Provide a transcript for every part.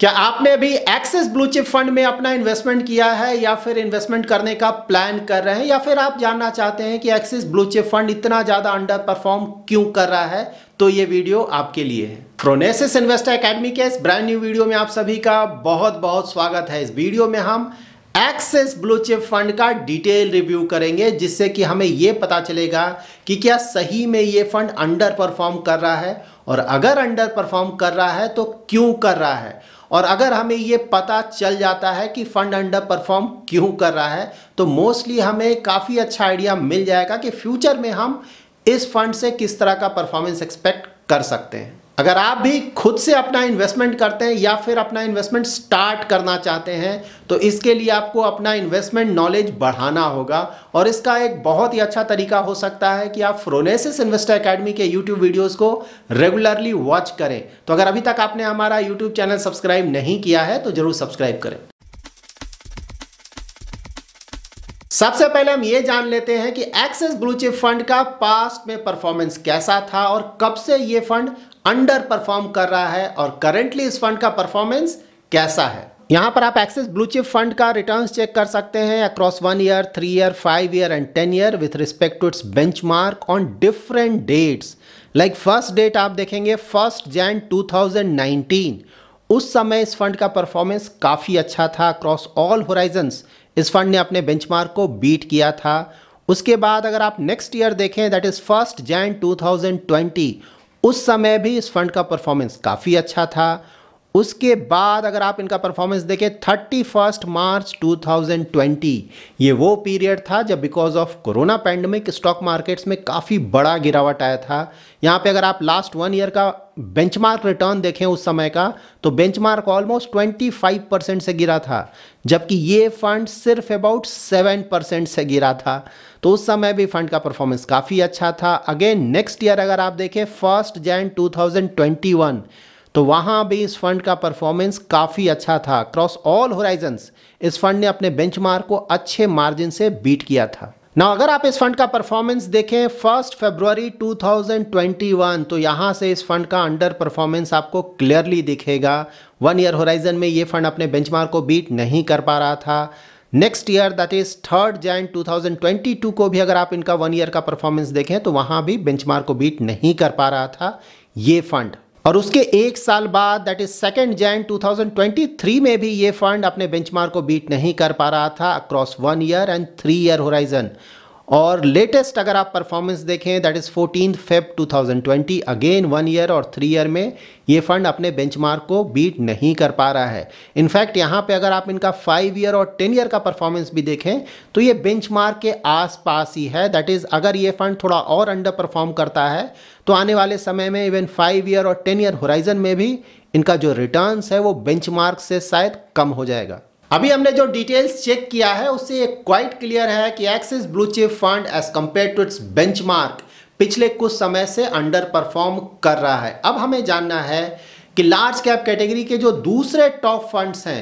क्या आपने अभी एक्सेस ब्लू चिप फंड में अपना इन्वेस्टमेंट किया है या फिर इन्वेस्टमेंट करने का प्लान कर रहे हैं या फिर आप जानना चाहते हैं कि एक्सेस ब्लू चिप फंड इतना ज़्यादा अंडर परफॉर्म क्यों कर रहा है तो ये वीडियो आपके लिए है प्रोनेसिस इन्वेस्टर एकेडमी के इस ब्रांड न्यू वीडियो में आप सभी का बहुत बहुत स्वागत है इस वीडियो में हम एक्सेस ब्लू चिप फंड का डिटेल रिव्यू करेंगे जिससे कि हमें ये पता चलेगा कि क्या सही में ये फंड अंडर परफॉर्म कर रहा है और अगर अंडर परफॉर्म कर रहा है तो क्यों कर रहा है और अगर हमें ये पता चल जाता है कि फ़ंड अंडर परफॉर्म क्यों कर रहा है तो मोस्टली हमें काफ़ी अच्छा आइडिया मिल जाएगा कि फ्यूचर में हम इस फंड से किस तरह का परफॉर्मेंस एक्सपेक्ट कर सकते हैं अगर आप भी खुद से अपना इन्वेस्टमेंट करते हैं या फिर अपना इन्वेस्टमेंट स्टार्ट करना चाहते हैं तो इसके लिए आपको अपना इन्वेस्टमेंट नॉलेज बढ़ाना होगा और इसका एक बहुत ही अच्छा तरीका हो सकता है कि आप फ्रोनेसिस इन्वेस्टर एकेडमी के यूट्यूब वीडियोस को रेगुलरली वॉच करें तो अगर अभी तक आपने हमारा यूट्यूब चैनल सब्सक्राइब नहीं किया है तो ज़रूर सब्सक्राइब करें सबसे पहले हम ये जान लेते हैं कि एक्सेस ब्लूचिप फंड का पास्ट में परफॉर्मेंस कैसा था और कब से ये फंड अंडर परफॉर्म कर रहा है और करेंटली इस फंड का परफॉर्मेंस कैसा है यहाँ पर आप एक्सेस ब्लूचिप फंड का रिटर्न्स चेक कर सकते हैं across one year three year five year and ten year with respect to its bench on different dates like first date आप देखेंगे फर्स्ट जैन टू उस समय इस फंड का परफॉर्मेंस काफ़ी अच्छा था अक्रॉस ऑल होराइजन्स इस फंड ने अपने बेंचमार्क को बीट किया था उसके बाद अगर आप नेक्स्ट ईयर देखें दैट इज़ फर्स्ट जैन 2020 उस समय भी इस फंड का परफॉर्मेंस काफ़ी अच्छा था उसके बाद अगर आप इनका परफॉर्मेंस देखें थर्टी फर्स्ट मार्च 2020 ये वो पीरियड था जब because of corona pandemic stock markets में काफ़ी बड़ा गिरावट आया था यहाँ पे अगर आप लास्ट वन ईयर का बेंचमार्क रिटर्न देखें उस समय का तो बेंचमार्क ऑलमोस्ट 25 परसेंट से गिरा था जबकि ये फंड सिर्फ अबाउट 7 परसेंट से गिरा था तो उस समय भी फंड का परफॉर्मेंस काफ़ी अच्छा था अगेन नेक्स्ट ईयर अगर आप देखें फर्स्ट जैन टू तो वहाँ भी इस फंड का परफॉर्मेंस काफ़ी अच्छा था क्रॉस ऑल होराइजन्स इस फंड ने अपने बेंचमार्क को अच्छे मार्जिन से बीट किया था ना अगर आप इस फंड का परफॉर्मेंस देखें फर्स्ट फरवरी 2021 तो यहाँ से इस फंड का अंडर परफॉर्मेंस आपको क्लियरली दिखेगा वन ईयर होराइजन में ये फंड अपने बेंचमार्क को बीट नहीं कर पा रहा था next year that is third Jan 2022 को भी अगर आप इनका वन ईयर का परफॉर्मेंस देखें तो वहाँ भी बेंचमार्क को बीट नहीं कर पा रहा था ये फंड और उसके एक साल बाद दैट इज सेकेंड जैन 2023 में भी ये फंड अपने बेंचमार्क को बीट नहीं कर पा रहा था across one year and three year horizon और लेटेस्ट अगर आप परफॉर्मेंस देखें that is fourteen Feb 2020 again one year और थ्री ईयर में ये फंड अपने बेंचमार्क को बीट नहीं कर पा रहा है इनफैक्ट यहाँ पे अगर आप इनका फाइव ईयर और टेन ईयर का परफॉर्मेंस भी देखें तो ये बेंचमार्क के आसपास ही है दैट इज़ अगर ये फंड थोड़ा और अंडर परफॉर्म करता है तो आने वाले समय में इवन फाइव ईयर और टेन ईयर होराइजन में भी इनका जो रिटर्न है वो बेंच से शायद कम हो जाएगा अभी हमने जो डिटेल्स चेक किया है उससे ये क्वाइट क्लियर है कि Axis blue chip fund as compare to its benchmark पिछले कुछ समय से अंडर परफॉर्म कर रहा है अब हमें जानना है कि लार्ज कैप कैटेगरी के जो दूसरे टॉप फंड्स हैं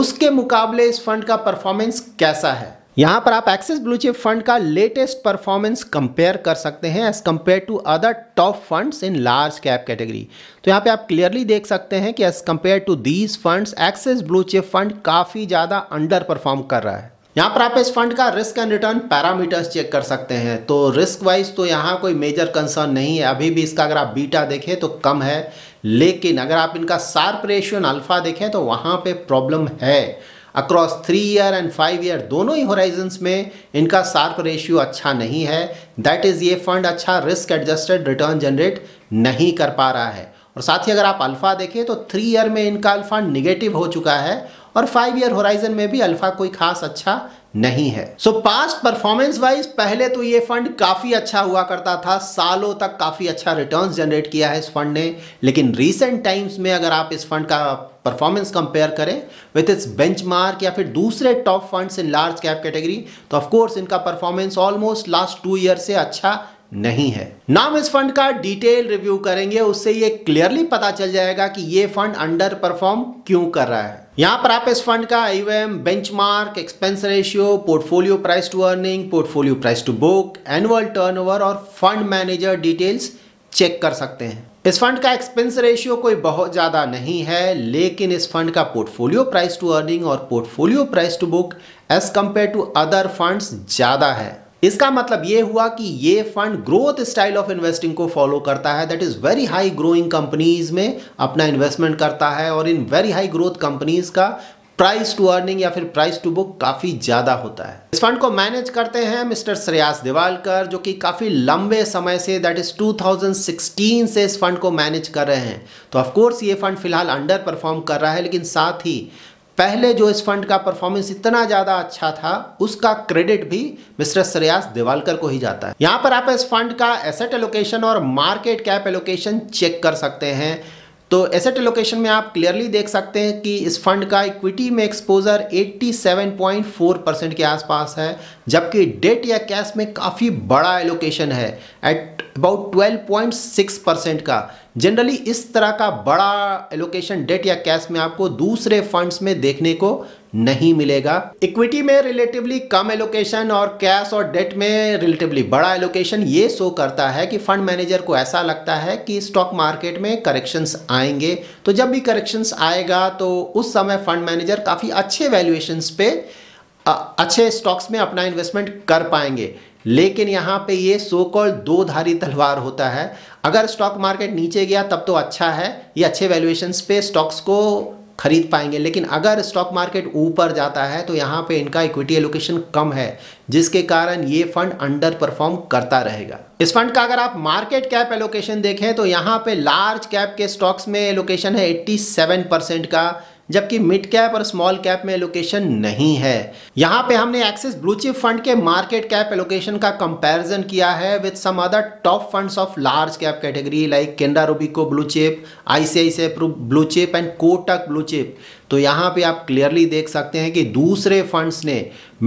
उसके मुकाबले इस फंड का परफॉर्मेंस कैसा है यहाँ पर आप एक्सिस ब्लू चिप फंड का लेटेस्ट परफॉर्मेंस कंपेयर कर सकते हैं as compare to other top funds in large cap category तो यहाँ पे आप क्लियरली देख सकते हैं कि as compare to these funds Axis blue chip fund काफ़ी ज़्यादा अंडर परफॉर्म कर रहा है यहाँ पर आप इस फंड का risk and return parameters check कर सकते हैं तो रिस्क वाइज तो यहाँ कोई मेजर कंसर्न नहीं है अभी भी इसका अगर आप बीटा देखें तो कम है लेकिन अगर आप इनका सार्प रेशियो अल्फा देखें तो वहाँ पे प्रॉब्लम है across three year and five year दोनों ही होराइजन्स में इनका सार्प रेशियो अच्छा नहीं है दैट इज़ ये फंड अच्छा रिस्क एडजस्टेड रिटर्न जनरेट नहीं कर पा रहा है और साथ ही अगर आप अल्फ़ा देखें तो थ्री ईयर में इनका अल्फ़ा निगेटिव हो चुका है और फाइव ईयर होराइजन में भी अल्फ़ा कोई खास अच्छा नहीं है सो पास्ट परफॉर्मेंस वाइज पहले तो ये फंड काफी अच्छा हुआ करता था सालों तक काफी अच्छा रिटर्न जनरेट किया है इस फंड ने लेकिन रिसेंट टाइम्स में अगर आप इस फंड का परफॉर्मेंस कंपेयर करें विथ इट्स बेंचमार्क या फिर दूसरे top funds in large cap category तो ऑफकोर्स इनका performance almost last two year से अच्छा नहीं है नाम इस फंड का डिटेल रिव्यू करेंगे उससे ये क्लियरली पता चल जाएगा कि ये फंड अंडर परफॉर्म क्यों कर रहा है यहाँ पर आप इस फंड का I benchmark, expense ratio portfolio price to earning portfolio price to book annual turnover और फंड मैनेजर डिटेल्स चेक कर सकते हैं इस फंड का एक्सपेंस रेशियो कोई बहुत ज़्यादा नहीं है लेकिन इस फंड का पोर्टफोलियो प्राइस टू अर्निंग और portfolio price to book as compare to other funds ज़्यादा है इसका मतलब ये हुआ कि ये fund growth style of investing को फॉलो करता है that is very high growing companies में अपना इन्वेस्टमेंट करता है और इन वेरी हाई ग्रोथ कंपनीज का प्राइस टू अर्निंग या फिर प्राइस टू बुक काफ़ी ज़्यादा होता है इस फंड को मैनेज करते हैं मिस्टर श्रेयास दिवालकर जो कि काफ़ी लंबे समय से दैट इज़ 2016 से इस फंड को मैनेज कर रहे हैं तो ऑफकोर्स ये फंड फिलहाल अंडर परफॉर्म कर रहा है लेकिन साथ ही पहले जो इस फंड का परफॉर्मेंस इतना ज़्यादा अच्छा था उसका क्रेडिट भी मिस्टर श्रेयास देवालकर को ही जाता है यहाँ पर आप इस फंड का एसेट एलोकेशन और मार्केट कैप एलोकेशन चेक कर सकते हैं तो एसेट एलोकेशन में आप क्लियरली देख सकते हैं कि इस फंड का इक्विटी में एक्सपोजर 87.4 परसेंट के आसपास है जबकि डेट या कैश में काफ़ी बड़ा एलोकेशन है एट अबाउट 12.6 परसेंट का जनरली इस तरह का बड़ा एलोकेशन डेट या कैश में आपको दूसरे फंड्स में देखने को नहीं मिलेगा इक्विटी में रिलेटिवली कम एलोकेशन और कैश और डेट में रिलेटिवली बड़ा एलोकेशन ये शो करता है कि फंड मैनेजर को ऐसा लगता है कि स्टॉक मार्केट में करेक्शंस आएंगे तो जब भी करेक्शंस आएगा तो उस समय फंड मैनेजर काफ़ी अच्छे वैल्यूएशंस पे अच्छे स्टॉक्स में अपना इन्वेस्टमेंट कर पाएंगे लेकिन यहाँ पे ये सो कॉल दो धारी तलवार होता है अगर स्टॉक मार्केट नीचे गया तब तो अच्छा है ये अच्छे वैल्यूएशंस पे स्टॉक्स को खरीद पाएंगे लेकिन अगर स्टॉक मार्केट ऊपर जाता है तो यहाँ पे इनका इक्विटी एलोकेशन कम है जिसके कारण ये फंड अंडर परफॉर्म करता रहेगा इस फंड का अगर आप मार्केट कैप एलोकेशन देखें तो यहाँ पे लार्ज कैप के स्टॉक्स में एलोकेशन है 87 परसेंट का जबकि मिड कैप और स्मॉल कैप में एलोकेशन नहीं है यहाँ पे हमने एक्सिस ब्लू चिप फंड के मार्केट कैप एलोकेशन का कंपैरिजन किया है with some other top funds of large cap category like Canara Robeco blue chip I blue chip and Kotak blue chip तो यहाँ पे आप क्लियरली देख सकते हैं कि दूसरे फंड्स ने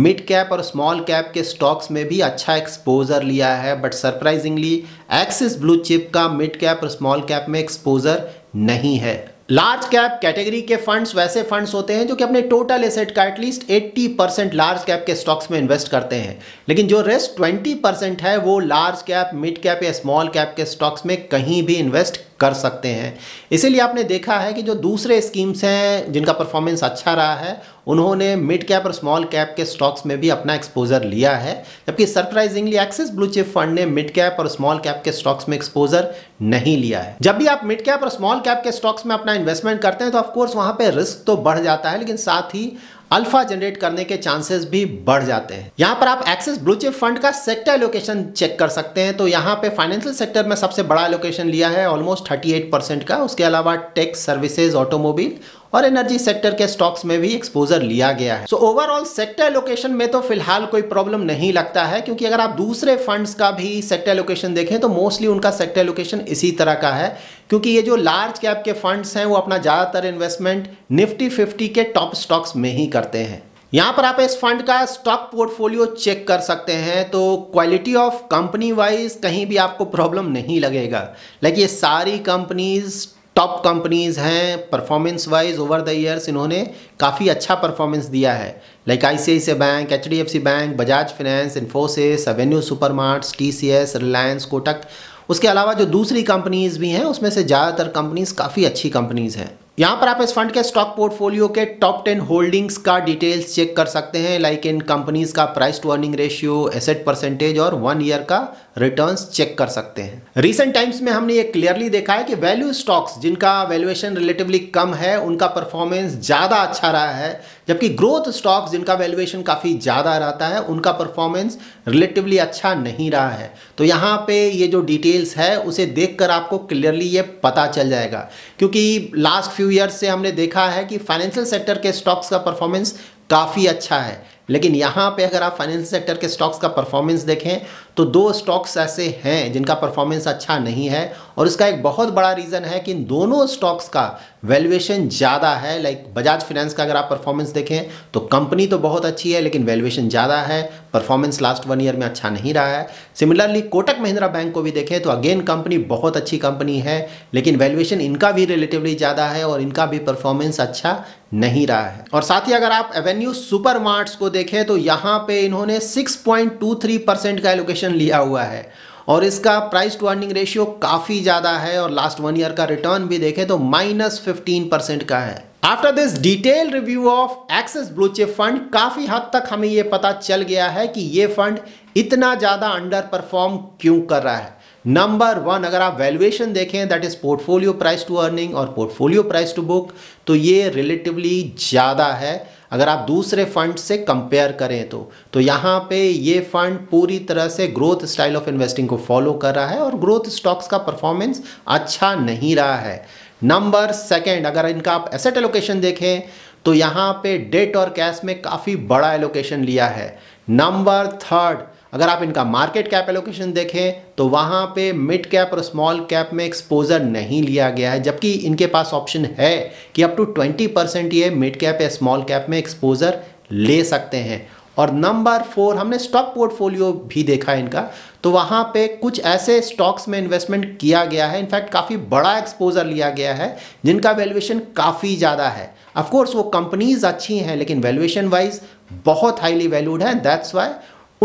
मिड कैप और स्मॉल कैप के स्टॉक्स में भी अच्छा एक्सपोजर लिया है but surprisingly Axis blue chip का मिड कैप और स्मॉल कैप में एक्सपोजर नहीं है लार्ज कैप कैटेगरी के फंड्स वैसे फंड्स होते हैं जो कि अपने टोटल एसेट का एटलीस्ट 80 परसेंट लार्ज कैप के स्टॉक्स में इन्वेस्ट करते हैं लेकिन जो रेस्ट 20 परसेंट है वो लार्ज कैप मिड कैप या स्मॉल कैप के स्टॉक्स में कहीं भी इन्वेस्ट कर सकते हैं इसीलिए आपने देखा है कि जो दूसरे स्कीम्स हैं जिनका परफॉर्मेंस अच्छा रहा है उन्होंने मिड कैप और स्मॉल कैप के स्टॉक्स में भी अपना एक्सपोजर लिया है जबकि surprisingly Axis blue chip fund ने मिड कैप और स्मॉल कैप के स्टॉक्स में एक्सपोजर नहीं लिया है जब भी आप मिड कैप और स्मॉल कैप के स्टॉक्स में अपना इन्वेस्टमेंट करते हैं तो ऑफकोर्स वहां पर रिस्क तो बढ़ जाता है लेकिन साथ ही अल्फा जनरेट करने के चांसेस भी बढ़ जाते हैं यहाँ पर आप एक्सिस ब्लू चिप फंड का सेक्टर लोकेशन चेक कर सकते हैं तो यहाँ पे फाइनेंशियल सेक्टर में सबसे बड़ा लोकेशन लिया है ऑलमोस्ट 38 परसेंट का उसके अलावा टेक सर्विसेज ऑटोमोबाइल और एनर्जी सेक्टर के स्टॉक्स में भी एक्सपोजर लिया गया है सो ओवरऑल सेक्टर एलोकेशन में तो फिलहाल कोई प्रॉब्लम नहीं लगता है क्योंकि अगर आप दूसरे फंड्स का भी सेक्टर एलोकेशन देखें तो मोस्टली उनका सेक्टर एलोकेशन इसी तरह का है क्योंकि ये जो लार्ज कैप के फंड्स हैं वो अपना ज़्यादातर इन्वेस्टमेंट निफ्टी फिफ्टी के टॉप स्टॉक्स में ही करते हैं यहाँ पर आप इस फंड का स्टॉक पोर्टफोलियो चेक कर सकते हैं तो क्वालिटी ऑफ कंपनी वाइज कहीं भी आपको प्रॉब्लम नहीं लगेगा लाइक ये सारी कंपनीज टॉप कंपनीज़ हैं performance wise over the years इन्होंने काफ़ी अच्छा परफॉर्मेंस दिया है like I C bank H D F C bank Bajaj finance Infosys Avenue Supermarts T C S Reliance Kotak उसके अलावा जो दूसरी कंपनीज़ भी हैं उसमें से ज़्यादातर कंपनीज़ काफ़ी अच्छी कंपनीज़ हैं यहाँ पर आप इस फंड के स्टॉक पोर्टफोलियो के टॉप टेन होल्डिंग्स का डिटेल्स चेक कर सकते हैं लाइक इन कंपनीज का price to earning ratio asset percentage और वन ईयर का रिटर्न्स चेक कर सकते हैं रिसेंट टाइम्स में हमने ये क्लियरली देखा है कि वैल्यू स्टॉक्स जिनका वैल्यूएशन रिलेटिवली कम है उनका परफॉर्मेंस ज़्यादा अच्छा रहा है जबकि ग्रोथ स्टॉक्स जिनका वैल्यूएशन काफ़ी ज़्यादा रहता है उनका परफॉर्मेंस रिलेटिवली अच्छा नहीं रहा है तो यहाँ पे ये जो डिटेल्स है उसे देखकर आपको क्लियरली ये पता चल जाएगा क्योंकि लास्ट फ्यू ईयर्स से हमने देखा है कि फाइनेंशियल सेक्टर के स्टॉक्स का परफॉर्मेंस काफ़ी अच्छा है लेकिन यहाँ पे अगर आप फाइनेंशियल सेक्टर के स्टॉक्स का परफॉर्मेंस देखें तो दो स्टॉक्स ऐसे हैं जिनका परफॉर्मेंस अच्छा नहीं है और इसका एक बहुत बड़ा रीज़न है कि इन दोनों स्टॉक्स का वैल्यूएशन ज़्यादा है लाइक बजाज फाइनेंस का अगर आप परफॉर्मेंस देखें तो कंपनी तो बहुत अच्छी है लेकिन वैल्यूएशन ज़्यादा है परफॉर्मेंस लास्ट वन ईयर में अच्छा नहीं रहा है सिमिलरली कोटक महिंद्रा बैंक को भी देखें तो अगेन कंपनी बहुत अच्छी कंपनी है लेकिन वैल्यूएशन इनका भी रिलेटिवली ज़्यादा है और इनका भी परफॉर्मेंस अच्छा नहीं रहा है और साथ ही अगर आप एवेन्यू सुपर को देखें तो यहाँ पर इन्होंने सिक्स परसेंट का एलोकेशन डिप्रिसिएशन लिया हुआ है और इसका प्राइस टू अर्निंग रेशियो काफ़ी ज़्यादा है और लास्ट वन ईयर का रिटर्न भी देखें तो माइनस फिफ्टीन परसेंट का है after this detail review of Axis bluechip fund काफ़ी हद तक हमें ये पता चल गया है कि ये फंड इतना ज़्यादा अंडर परफॉर्म क्यों कर रहा है नंबर वन अगर आप वैल्यूएशन देखें that is portfolio price to earning और पोर्टफोलियो प्राइस टू बुक तो ये रिलेटिवली ज़्यादा है अगर आप दूसरे फंड से कंपेयर करें तो तो यहाँ पे ये फंड पूरी तरह से ग्रोथ स्टाइल ऑफ इन्वेस्टिंग को फॉलो कर रहा है और ग्रोथ स्टॉक्स का परफॉर्मेंस अच्छा नहीं रहा है नंबर सेकंड अगर इनका आप एसेट एलोकेशन देखें तो यहाँ पे डेट और कैश में काफ़ी बड़ा एलोकेशन लिया है नंबर थर्ड अगर आप इनका मार्केट कैप एलोकेशन देखें तो वहाँ पे मिड कैप और स्मॉल कैप में एक्सपोजर नहीं लिया गया है जबकि इनके पास ऑप्शन है कि अप टू 20 परसेंट ये मिड कैप या स्मॉल कैप में एक्सपोजर ले सकते हैं और नंबर फोर हमने स्टॉक पोर्टफोलियो भी देखा है इनका तो वहाँ पे कुछ ऐसे स्टॉक्स में इन्वेस्टमेंट किया गया है इनफैक्ट काफ़ी बड़ा एक्सपोजर लिया गया है जिनका वैल्यूएशन काफ़ी ज़्यादा है कोर्स वो कंपनीज अच्छी हैं लेकिन वैल्यूएशन वाइज बहुत हाईली वैल्यूड है दैट्स वाई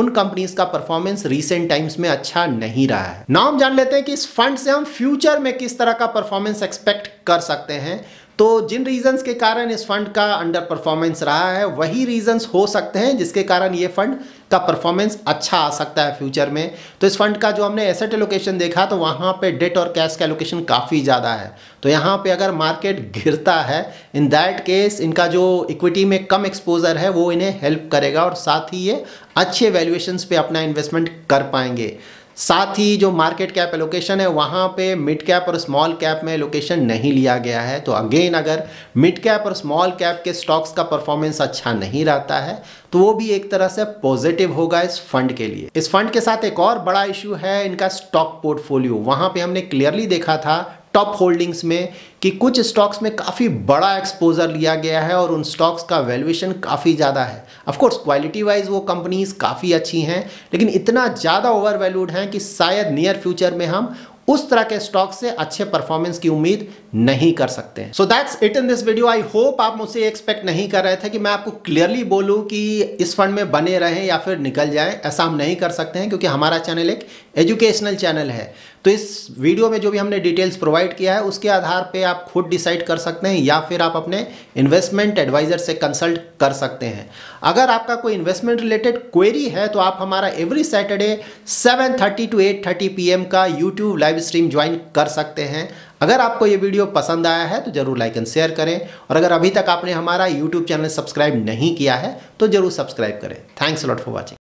उन कंपनीज का परफॉर्मेंस रिसेंट टाइम्स में अच्छा नहीं रहा है नाम जान लेते हैं कि इस फंड से हम फ्यूचर में किस तरह का परफॉर्मेंस एक्सपेक्ट कर सकते हैं तो जिन रीजंस के कारण इस फंड का अंडर परफॉर्मेंस रहा है वही रीजंस हो सकते हैं जिसके कारण ये फंड का परफॉर्मेंस अच्छा आ सकता है फ्यूचर में तो इस फंड का जो हमने एसेट एलोकेशन देखा तो वहाँ पे डेट और कैश का एलोकेशन काफ़ी ज़्यादा है तो यहाँ पे अगर मार्केट गिरता है इन दैट केस इनका जो इक्विटी में कम एक्सपोजर है वो इन्हें हेल्प करेगा और साथ ही ये अच्छे वैल्यूएशंस पे अपना इन्वेस्टमेंट कर पाएंगे साथ ही जो मार्केट कैप एलोकेशन है वहाँ पे मिड कैप और स्मॉल कैप में एलोकेशन नहीं लिया गया है तो अगेन अगर मिड कैप और स्मॉल कैप के स्टॉक्स का परफॉर्मेंस अच्छा नहीं रहता है तो वो भी एक तरह से पॉजिटिव होगा इस फंड के लिए इस फंड के साथ एक और बड़ा इशू है इनका स्टॉक पोर्टफोलियो वहाँ पे हमने क्लियरली देखा था टॉप होल्डिंग्स में कि कुछ स्टॉक्स में काफ़ी बड़ा एक्सपोजर लिया गया है और उन स्टॉक्स का वैल्यूएशन काफ़ी ज़्यादा है ऑफकोर्स क्वालिटी वाइज वो कंपनीज काफ़ी अच्छी हैं लेकिन इतना ज़्यादा ओवर वैल्यूड हैं कि शायद नियर फ्यूचर में हम उस तरह के स्टॉक से अच्छे परफॉर्मेंस की उम्मीद नहीं कर सकते so that's it in this video I hope आप मुझसे एक्सपेक्ट नहीं कर रहे थे कि मैं आपको क्लियरली बोलूं कि इस फंड में बने रहें या फिर निकल जाएं ऐसा हम नहीं कर सकते हैं क्योंकि हमारा चैनल एक एजुकेशनल चैनल है तो इस वीडियो में जो भी हमने डिटेल्स प्रोवाइड किया है उसके आधार पे आप खुद डिसाइड कर सकते हैं या फिर आप अपने इन्वेस्टमेंट एडवाइज़र से कंसल्ट कर सकते हैं अगर आपका कोई इन्वेस्टमेंट रिलेटेड क्वेरी है तो आप हमारा एवरी सैटरडे 7:30 टू 8:30 पीएम का यूट्यूब लाइव स्ट्रीम ज्वाइन कर सकते हैं अगर आपको ये वीडियो पसंद आया है तो ज़रूर लाइक एंड शेयर करें और अगर अभी तक आपने हमारा यूट्यूब चैनल सब्सक्राइब नहीं किया है तो ज़रूर सब्सक्राइब करें थैंक्स लॉट फॉर वॉचिंग